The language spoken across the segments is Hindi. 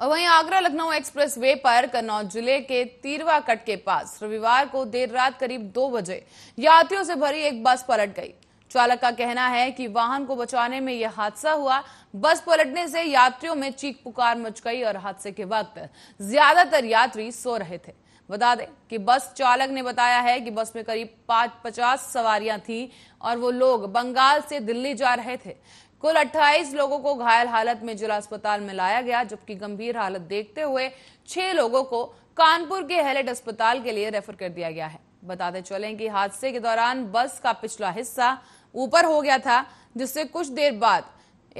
और वहीं आगरा लखनऊ एक्सप्रेस वे पर कन्नौज जिले के तीरवा कट के पास रविवार को देर रात करीब दो बजे यात्रियों से भरी एक बस पलट गई चालक का कहना है कि वाहन को बचाने में यह हादसा हुआ बस पलटने से यात्रियों में चीख पुकार मच गई और हादसे के वक्त ज्यादातर यात्री सो रहे थे बता दें कि बस चालक ने बताया है कि बस में करीब पांच पचास सवारियां थी और वो लोग बंगाल से दिल्ली जा रहे थे कुल 28 लोगों को घायल हालत में जिला अस्पताल में लाया गया जबकि गंभीर हालत देखते हुए छह लोगों को कानपुर के हेलेट अस्पताल के लिए रेफर कर दिया गया है बताते चलें कि हादसे के दौरान बस का पिछला हिस्सा ऊपर हो गया था जिससे कुछ देर बाद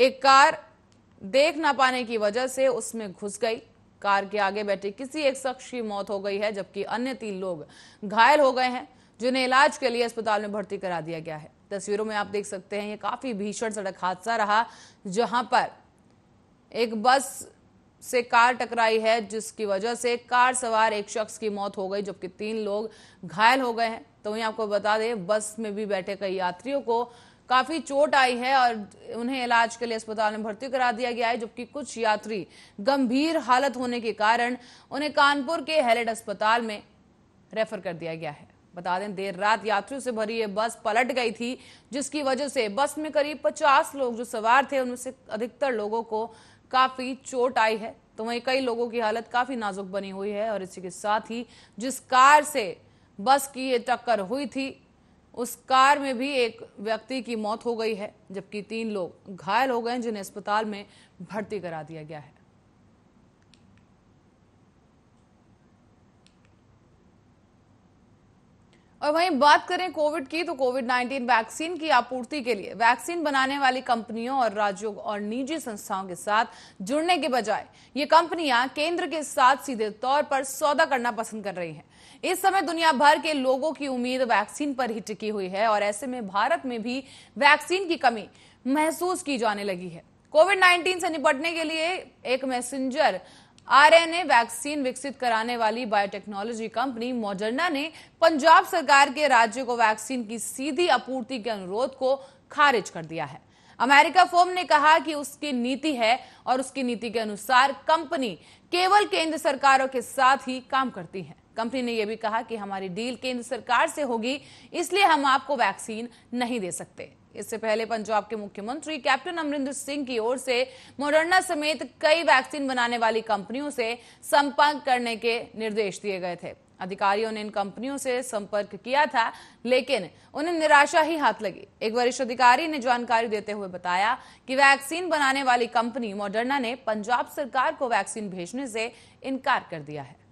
एक कार देख ना पाने की वजह से उसमें घुस गई कार के आगे बैठे किसी एक शख्स की मौत हो गई है जबकि अन्य तीन लोग घायल हो गए हैं जिन्हें इलाज के लिए अस्पताल में भर्ती करा दिया गया है तस्वीरों में आप देख सकते हैं ये काफ़ी भीषण सड़क हादसा रहा जहां पर एक बस से कार टकराई है जिसकी वजह से कार सवार एक शख्स की मौत हो गई जबकि तीन लोग घायल हो गए हैं तो वहीं आपको बता दें बस में भी बैठे कई यात्रियों को काफी चोट आई है और उन्हें इलाज के लिए अस्पताल में भर्ती करा दिया गया है जबकि कुछ यात्री गंभीर हालत होने के कारण उन्हें कानपुर के हेलेट अस्पताल में रेफर कर दिया गया है बता दें देर रात यात्रियों से भरी ये बस पलट गई थी जिसकी वजह से बस में करीब 50 लोग जो सवार थे उनमें से अधिकतर लोगों को काफी चोट आई है तो वहीं कई लोगों की हालत काफी नाजुक बनी हुई है और इसी के साथ ही जिस कार से बस की ये टक्कर हुई थी उस कार में भी एक व्यक्ति की मौत हो गई है जबकि तीन लोग घायल हो गए जिन्हें अस्पताल में भर्ती करा दिया गया है और वहीं बात करें कोविड की तो कोविड 19 वैक्सीन की आपूर्ति के लिए वैक्सीन बनाने वाली कंपनियों और राज्यों और निजी संस्थाओं के साथ जुड़ने के बजाय ये कंपनियां केंद्र के साथ सीधे तौर पर सौदा करना पसंद कर रही हैं इस समय दुनिया भर के लोगों की उम्मीद वैक्सीन पर ही टिकी हुई है और ऐसे में भारत में भी वैक्सीन की कमी महसूस की जाने लगी है कोविड नाइन्टीन से निपटने के लिए एक मैसेंजर आरएनए वैक्सीन विकसित कराने वाली बायोटेक्नोलॉजी कंपनी मोडर्ना ने पंजाब सरकार के राज्य को वैक्सीन की सीधी आपूर्ति के अनुरोध को खारिज कर दिया है अमेरिका फोम ने कहा कि उसकी नीति है और उसकी नीति के अनुसार कंपनी केवल केंद्र सरकारों के साथ ही काम करती है कंपनी ने यह भी कहा कि हमारी डील केंद्र सरकार से होगी इसलिए हम आपको वैक्सीन नहीं दे सकते इससे पहले पंजाब के मुख्यमंत्री कैप्टन अमरिंदर सिंह की ओर से मोडर्ना समेत कई वैक्सीन बनाने वाली कंपनियों से संपर्क करने के निर्देश दिए गए थे अधिकारियों ने इन कंपनियों से संपर्क किया था लेकिन उन्हें निराशा ही हाथ लगी एक वरिष्ठ अधिकारी ने जानकारी देते हुए बताया कि वैक्सीन बनाने वाली कंपनी मोडर्ना ने पंजाब सरकार को वैक्सीन भेजने से इनकार कर दिया है